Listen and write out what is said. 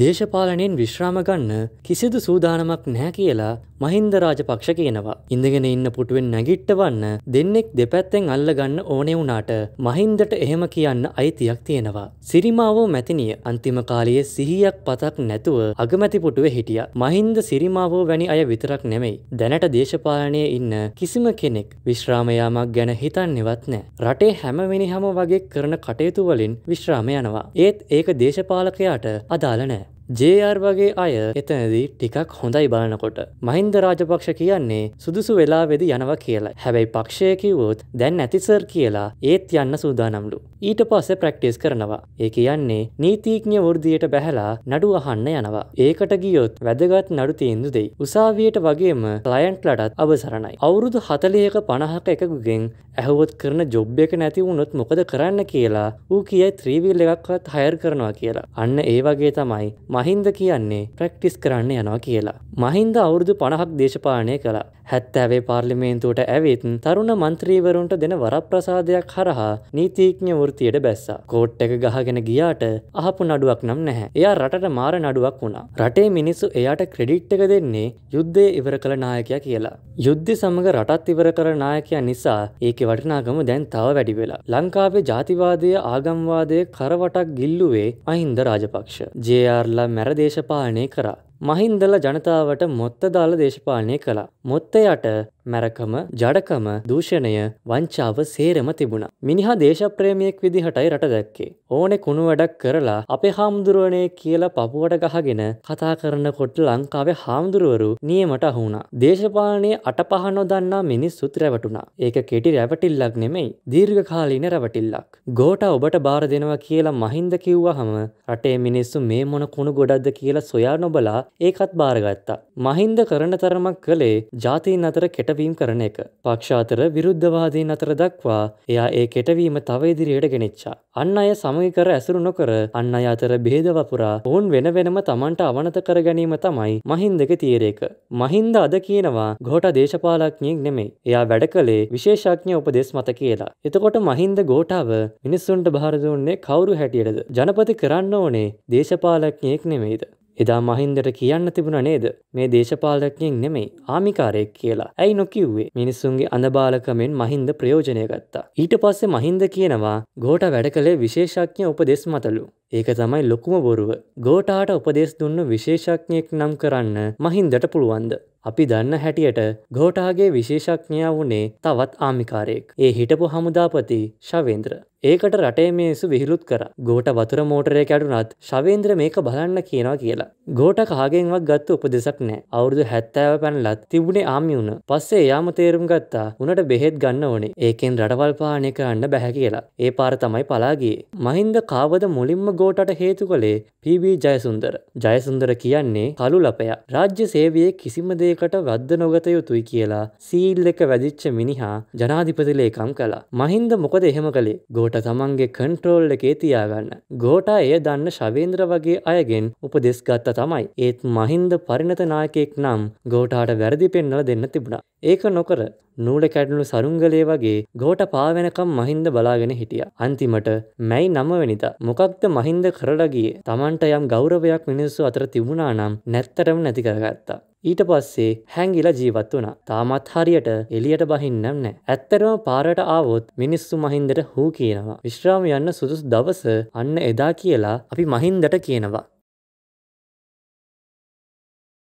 දේශපාලනයෙන් විශ්‍රාම ගන්න කිසිදු සූදානමක් නැහැ කියලා මහින්ද රාජපක්ෂ කියනවා. ඉඳගෙන ඉන්න පුටුවෙන් නැගිට්ටවන්න දෙන්නෙක් දෙපැත්තෙන් අල්ල ගන්න ඕනේ වුණාට මහින්දට එහෙම කියන්න අයිතියක් තියෙනවා. සිරිමාවෝ මැතිනිය අන්තිම කාලයේ සිහියක් පතක් නැතුව අගමැති පුටුවේ හිටියා. මහින්ද සිරිමාවෝ වැනි අය විතරක් නෙමෙයි. දැනට දේශපාලනයේ ඉන්න කිසිම කෙනෙක් විශ්‍රාම යාමක් ගැන හිතන්නේවත් නැහැ. රටේ හැම මිනිහම වගේ කරන කටයුතු වලින් විශ්‍රාම යනවා. ඒත් ඒක දේශපාලකයාට අදාළ නැහැ. ජR වගේ අය එතනදී ටිකක් හොඳයි බලනකොට. මහින්ද රාජපක්ෂ කියන්නේ සුදුසු වෙලාවෙදි යනවා කියලා. හැබැයි පක්ෂය කිව්වොත් දැන් ඇතිසර් කියලා ඒත් යන්න සූදානම්ලු. ඊට පස්සේ ප්‍රැක්ටිස් කරනවා. ඒ කියන්නේ නීතිඥ වෘද්ධියට බැහැලා නඩු අහන්න යනවා. ඒකට ගියොත් වැදගත් නඩු තීන්දු දෙයි. උසාවියට වගේම ක්ලයන්ට්ලටත් අවසරණයි. අවුරුදු 40ක 50ක එකෙකුගෙන් ඇහුවොත් කරන ජොබ් එක නැති වුණොත් මොකද කරන්න කියලා ඌ කියයි ත්‍රීවීල් එකක්වත් හයර් කරනවා කියලා. අන්න ඒ වගේ තමයි මහින්ද කියන්නේ ප්‍රැක්ටිස් කරන්න යනවා කියලා. මහින්ද අවුරුදු 50ක් දේශපාලනය කළා. 70 පාර්ලිමේන්තුවට ඇවිත් තරුණ മന്ത്രിවරුන්ට දෙන වරප්‍රසාදයක් හරහා නීතිඥ වෘත්ති වෘතියට බැස්සා. කෝට් එක ගහගෙන ගියාට අහපු නඩුවක් නම් නැහැ. එයා රටට මාර නඩුවක් වුණා. රටේ මිනිස්සු එයාට ක්‍රෙඩිට් එක දෙන්නේ යුද්ධය ඉවර කළ නායකයා කියලා. යුද්ධ සමඟ රටත් ඉවර කර නායකයා නිසා ඒකේ වටිනාකම දැන් තව වැඩි වෙලා. ලංකාවේ ජාතිවාදය ආගම්වාදය කරවටක් ගිල්ලුවේ අහින්ද රාජපක්ෂ. ජයාර්ලා මැර දේශපාලනය කරා. මහින්දල ජනතාවට මොත්ත දාල දේශපාලනය කළා. මොත්ත යට මැරකම, ජඩකම, දූෂණය, වංචාව සේරම තිබුණා. මිනිහා දේශප්‍රේමියෙක් විදිහටයි රට දැක්කේ. ඕනේ කුණු වැඩක් කරලා අපේ හාමුදුරුවනේ කියලා පපුවට ගහගෙන කතා කරනකොට ලංකාවේ හාමුදුරුවරු නියමට අහු වුණා. දේශපාලනයේ අටපහ නොදන්නා මිනිස්සුත් රැවටුණා. ඒක කෙටි රැවටිල්ලක් නෙමෙයි, දීර්ඝකාලීන රැවටිල්ලක්. ගෝඨා ඔබට බාර දෙනවා කියලා මහින්ද කිව්වහම රටේ මිනිස්සු මේ මොන කුණු ගොඩක්ද කියලා සොයා නොබලා ඒකත් භාරගත්තා. මහින්ද කරන තරමක් කළේ ජාතීන් අතර කෙටවීම් කරන එක. පක්ෂාතර විරුද්ධවාදීන් අතර දක්වා එයා ඒ කෙටවීම තව ඉදිරියට ගෙනෙච්චා. අන්න අය සමගි කර ඇසුරු නොකර අන්න අය අතර බෙහෙද වපුරා ඔවුන් වෙන වෙනම තමන්ට අවනත කර ගැනීම තමයි මහින්දක තීරේක. මහින්ද අද කියනවා ගෝට දේශපාලඥයෙක් නෙමෙයි. එයා වැඩ කළේ විශේෂඥ උපදෙස් මත කියලා. එතකොට මහින්ද ගෝටාව මිනිස්සුන්ට භාරදුන්නේ කවුරු හැටියටද ජනපති කරන්න ඕනේ දේශපාලඥයෙක් නෙමෙයිද එදා මහින්දට කියන්න තිබුණ නේද මේ දේශපාලකයෙන් නෙමෙයි ආමිකාරයෙක් කියලා ඇයි නොකිව්වේ මිනිස්සුන්ගේ අඳබාලකමෙන් මහින්ද ප්‍රයෝජනය ගත්තා ඊට පස්සේ මහින්ද කියනවා ගෝට වැඩ කළේ විශේෂඥ උපදෙස් මතලු ඒක තමයි ලොකුම බොරුව. ගෝටාට උපදෙස් දුන්න විශේෂඥයෙක් නම් කරන්න මහින්දට පුළුවන්ද. අපි දන්න හැටියට ගෝටාගේ විශේෂඥයා වුණේ තවත් ආමිකාරයෙක්. ඒ හිටපු හමුදාපති ශවේන්ද්‍ර. ඒකට රටේ මේසු විහිළුත් කර. ගෝට වතුර මෝටරය කැඩුනත් ශවේන්ද්‍ර මේක බලන්න කියනවා කියලා. ගෝට කාගෙන්වත් ගත්ත උපදෙසක් නෑ. අවුරුදු හැත්තෑව පැනලත් තිබුණේ ආමිවුණ. පස්සේ යාම තේරුම් ගත්තා උනට බෙහෙත් ගන්න ඕනේ. ඒකෙන් රටවල් පානය කරන්න බැහැ කියලා. ඒ පාර තමයි පලාගියේ. මහින්ද කාවද මුලින්ම ගෝටට හේතු කළේ පීබී ජයසුන්දර. ජයසුන්දර කියන්නේ කළු ලපයා. රාජ්‍ය සේවයේ කිසිම දෙයකට වද්ද නොගත යුතුයි කියලා සීල් එක වැදිච්ච මිනිහා ජනාධිපතිලේකම් කළා. මහින්ද මොකද එහෙම කළේ ගෝට තමන්ගේ කන්ට්‍රෝල් එකේ තියාගන්න. ගෝටා එය දන්න ශවේන්ද්‍ර වගේ අයගෙන් උපදෙස් ගත්ත තමයි. ඒත් මහින්ද පරිණත නායකෙක් නම් ගෝටාට වැරදි පෙන්නල දෙන්න තිබුණා. ඒක නොකර නූඩ කැඩුණු සරුංගලේ වගේ ගෝට පාවෙනකම් මහින්ද බලාගෙන හිටිය. අන්තිමට මැයි නමවෙනිතා මොකක්ද මහින්ද කරලගිය තමන්ට යම් ගෞරවයක් මිනිස්සු අතර තිබුණා නම් නැත්තටම නැති කරගත්තා. ඊට පස්සේ හැංගිලා ජීවත් වුණ තාමත් හරියට එලියට බහින්නම් නෑ ඇත්තරම පාරට ආවොත් මිනිස්සු මහින්දට හූ කියනවා විශ්‍රාම යන්න සුදුස් දවස අන්න එදා කියලා අපි මහින්දට කියනවා